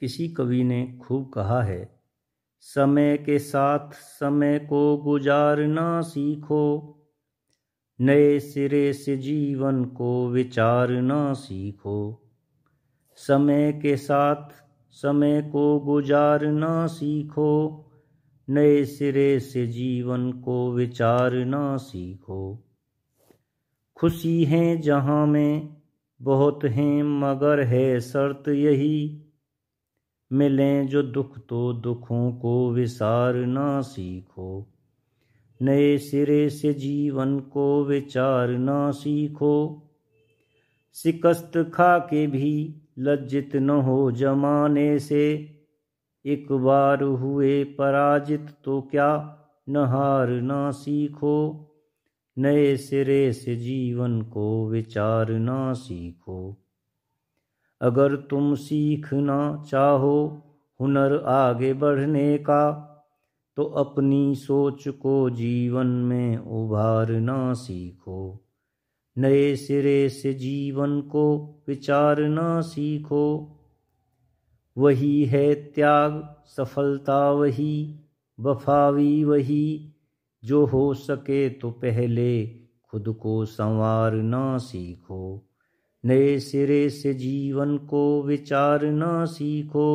किसी कवि ने खूब कहा है समय के साथ समय को गुजारना सीखो नए सिरे से जीवन को विचारना सीखो समय के साथ समय को गुजारना सीखो नए सिरे से जीवन को विचारना सीखो खुशी है जहाँ में बहुत हैं मगर है शर्त यही मिलें जो दुख तो दुखों को ना सीखो नए सिरे से जीवन को विचार ना सीखो शिकस्त खा के भी लज्जित न हो जमाने से एक बार हुए पराजित तो क्या न ना सीखो नए सिरे से जीवन को विचार ना सीखो अगर तुम सीखना चाहो हुनर आगे बढ़ने का तो अपनी सोच को जीवन में उभारना सीखो नए सिरे से जीवन को विचारना सीखो वही है त्याग सफलता वही वफावी वही जो हो सके तो पहले खुद को संवारना सीखो नए सिरे से जीवन को विचारना सीखो